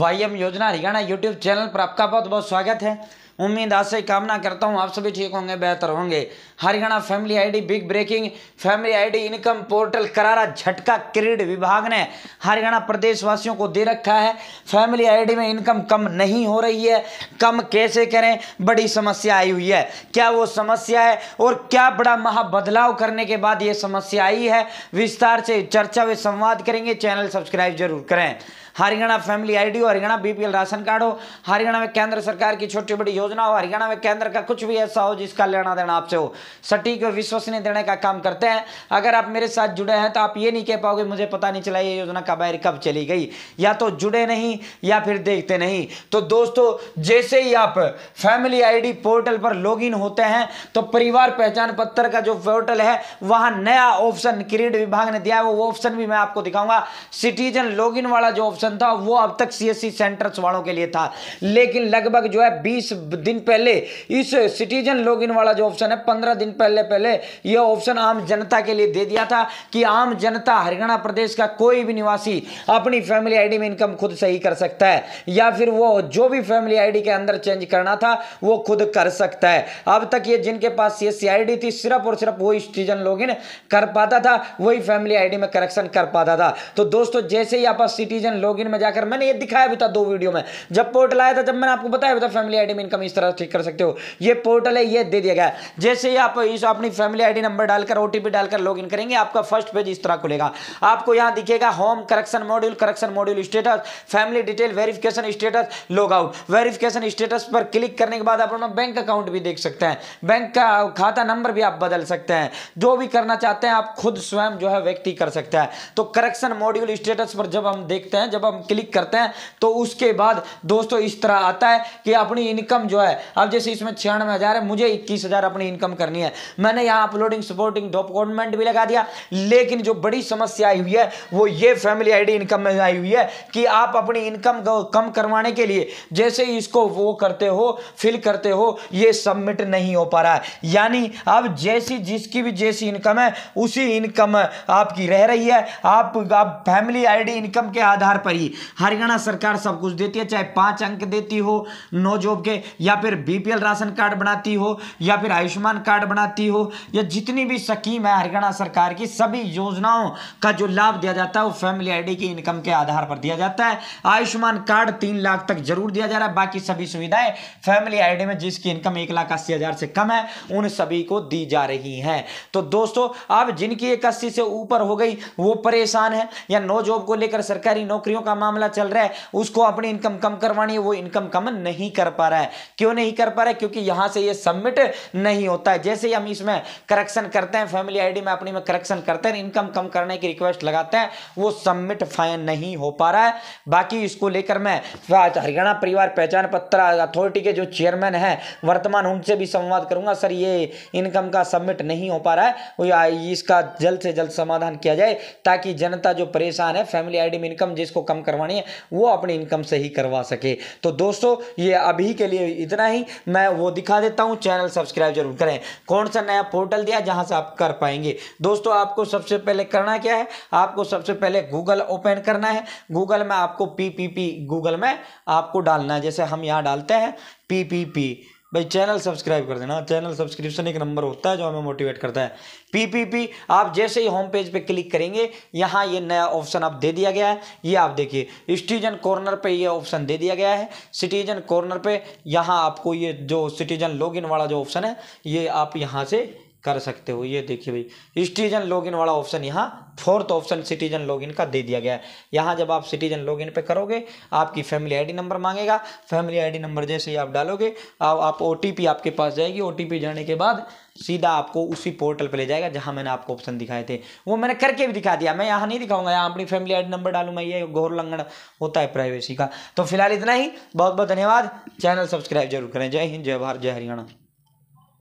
Y M योजना Haryana YouTube channel पर आपका बहुत बहुत स्वागत है उम्मीद आज से कामना करता हूँ आप सभी ठीक होंगे बेहतर होंगे Haryana family ID big breaking family ID income portal करारा झटका क्रीड विभाग ने हरियाणा प्रदेशवासियों को दे रखा है फैमिली आईडी में इनकम कम नहीं हो रही है कम कैसे करें बड़ी समस्या आई हुई है क्या वो समस्या है और क्या बड़ा महाबदलाव करने के बाद ये समस्या आई है विस्तार से चर्चा व संवाद करेंगे चैनल सब्सक्राइब जरूर करें हरियाणा फैमिली आईडी हो हरियाणा बीपीएल राशन कार्ड हो हरियाणा में केंद्र सरकार की छोटी बड़ी योजना हो हरियाणा में केंद्र का कुछ भी ऐसा हो जिसका लेना देना आपसे हो सटीक और विश्वसनीय देने का काम करते हैं अगर आप मेरे साथ जुड़े हैं तो आप ये नहीं कह पाओगे मुझे पता नहीं चला ये योजना कब आई कब चली गई या तो जुड़े नहीं या फिर देखते नहीं तो दोस्तों जैसे ही आप फैमिली आई पोर्टल पर लॉग होते हैं तो परिवार पहचान पत्र का जो पोर्टल है वहां नया ऑप्शन क्रीड विभाग ने दिया है वो ऑप्शन भी मैं आपको दिखाऊंगा सिटीजन लॉगिन वाला जो ऑप्शन ऑप्शन था वो अब तक सीएससी सेंटर्स वालों के लिए था लेकिन लगभग जो है बीस दिन पहले इस सिटीजन लॉगिन वाला जो ऑप्शन है पंद्रह दिन पहले पहले यह ऑप्शन आम जनता के लिए दे दिया था कि आम जनता हरियाणा प्रदेश का कोई भी निवासी अपनी फैमिली आई में इनकम खुद सही कर सकता है या फिर वो जो भी फैमिली आईडी के अंदर चेंज करना था वो खुद कर सकता है अब तक ये जिनके पास सीएससी आईडी थी सिर्फ और सिर्फ वही सिटीजन लॉगिन कर पाता था वही फैमिली आईडी में करेक्शन कर पाता था तो दोस्तों जैसे ही आप सिटीजन लॉग लॉगिन में जाकर मैंने ये दिखाया भी था दो वीडियो में जब पोर्टल आया था जब मैंने आपको बताया भी था फैमिली आईडी में इनकम इस तरह ठीक कर सकते हो ये पोर्टल है ये दे दिया गया जैसे ही आप इस अपनी फैमिली आईडी नंबर डालकर ओटीपी डालकर लॉगिन करेंगे आपका फर्स्ट पेज इस तरह खुलेगा आपको यहां दिखेगा home correction module correction module status family detail verification status log out verification status पर क्लिक करने के बाद आप अपना बैंक अकाउंट भी देख सकते हैं बैंक का खाता नंबर भी आप बदल सकते हैं जो भी करना चाहते हैं आप खुद स्वयं जो है व्यक्ति कर सकते हैं तो करेक्शन मॉड्यूल स्टेटस पर जब हम देखते हैं जब जब हम क्लिक करते हैं तो उसके बाद दोस्तों इस तरह आता है कि अपनी इनकम जो है अब जैसे इसमें छियानवे हज़ार है मुझे इक्कीस हज़ार अपनी इनकम करनी है मैंने यहाँ अपलोडिंग सपोर्टिंग डॉक्यूमेंट भी लगा दिया लेकिन जो बड़ी समस्या आई हुई है वो ये फैमिली आई इनकम में आई हुई है कि आप अपनी इनकम को कम करवाने के लिए जैसे ही इसको वो करते हो फिल करते हो ये सबमिट नहीं हो पा रहा है यानी अब जैसी जिसकी भी जैसी इनकम है उसी इनकम आपकी रह रही है आप, आप फैमिली आईडी इनकम के आधार पर पर ही हरियाणा सरकार सब कुछ देती है चाहे पांच अंक देती हो नो जॉब के या फिर बीपीएल राशन कार्ड बनाती हो या फिर आयुष्मान कार्ड बनाती हो या जितनी भी स्कीम है हरियाणा सरकार की सभी योजनाओं का जो लाभ दिया जाता है वो फैमिली आई की इनकम के आधार पर दिया जाता है आयुष्मान कार्ड तीन लाख तक जरूर दिया जा रहा है बाकी सभी सुविधाएं फैमिली आई में जिसकी इनकम एक लाख अस्सी हजार से कम है उन सभी को दी जा रही है तो दोस्तों अब जिनकी एक अस्सी से ऊपर हो गई वो परेशान है या नो जॉब को लेकर सरकारी नौकरियों का मामला चल रहा है उसको अपनी इनकम कम करवानी है वो इनकम कम नहीं कर पा रहा है क्यों नहीं कर पा रहा है क्योंकि यहां से ये सबमिट नहीं होता है जैसे ही हम इसमें करेक्शन करते हैं फैमिली आईडी में अपनी में करेक्शन करते हैं इनकम कम करने की रिक्वेस्ट लगाते हैं वो सबमिट फाइन नहीं हो पा रहा है बाकी इसको लेकर मैं हरियाणा परिवार पहचान पत्र अथॉरिटी के जो चेयरमैन है वर्तमान उनसे भी संवाद करूंगा सर ये इनकम का सबमिट नहीं हो पा रहा है इसका जल्द से जल्द समाधान किया जाए ताकि जनता जो परेशान है फैमिली आईडी में इनकम जिसको कम करवानी है वो अपनी इनकम से ही करवा सके तो दोस्तों ये अभी के लिए इतना ही मैं वो दिखा देता हूँ चैनल सब्सक्राइब जरूर करें कौन सा नया पोर्टल दिया जहाँ से आप कर पाएंगे दोस्तों आपको सबसे पहले करना क्या है आपको सबसे पहले गूगल ओपन करना है गूगल में आपको पी गूगल में आपको डालना है जैसे हम यहाँ डालते हैं पी भाई चैनल सब्सक्राइब कर देना चैनल सब्सक्रिप्शन एक नंबर होता है जो हमें मोटिवेट करता है पीपीपी आप जैसे ही होम पेज पे क्लिक करेंगे यहाँ ये नया ऑप्शन आप दे दिया गया है ये आप देखिए सिटीजन कॉर्नर पे ये ऑप्शन दे दिया गया है सिटीजन कॉर्नर पे यहाँ आपको ये जो सिटीजन लॉगिन वाला जो ऑप्शन है ये आप यहाँ से कर सकते हो ये देखिए भाई सिटीजन लॉगिन वाला ऑप्शन यहाँ फोर्थ ऑप्शन सिटीजन लॉगिन का दे दिया गया है यहाँ जब आप सिटीजन लॉगिन पे करोगे आपकी फैमिली आईडी नंबर मांगेगा फैमिली आईडी नंबर जैसे ही आप डालोगे आप ओ आपके पास जाएगी ओ जाने के बाद सीधा आपको उसी पोर्टल पे ले जाएगा जहाँ मैंने आपको ऑप्शन दिखाए थे वो मैंने करके भी दिखा दिया मैं यहाँ नहीं दिखाऊंगा यहाँ अपनी फैमिली आईडी नंबर डालू मैं ये घोर लंगन होता है प्राइवेसी का तो फिलहाल इतना ही बहुत बहुत धन्यवाद चैनल सब्सक्राइब जरूर करें जय हिंद जय भारत जय हरियाणा